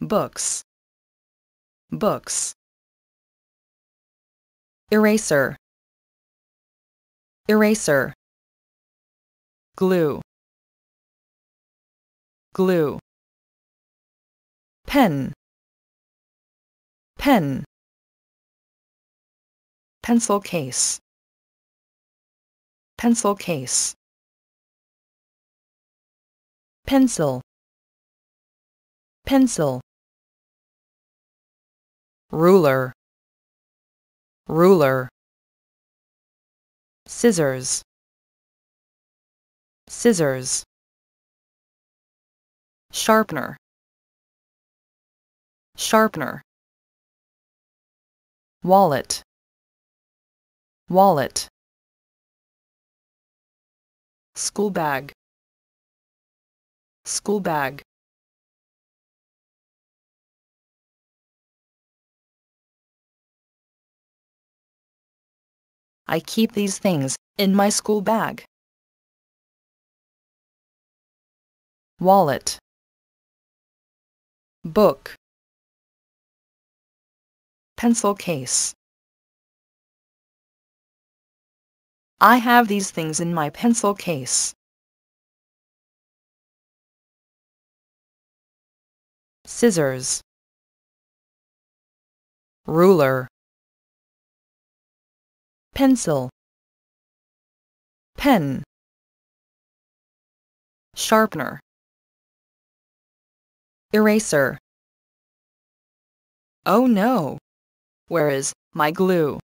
books books eraser eraser glue glue pen pen pencil case pencil case pencil pencil ruler ruler scissors scissors sharpener sharpener wallet wallet school bag school bag I keep these things in my school bag. Wallet. Book. Pencil case. I have these things in my pencil case. Scissors. Ruler pencil pen sharpener eraser oh no where is my glue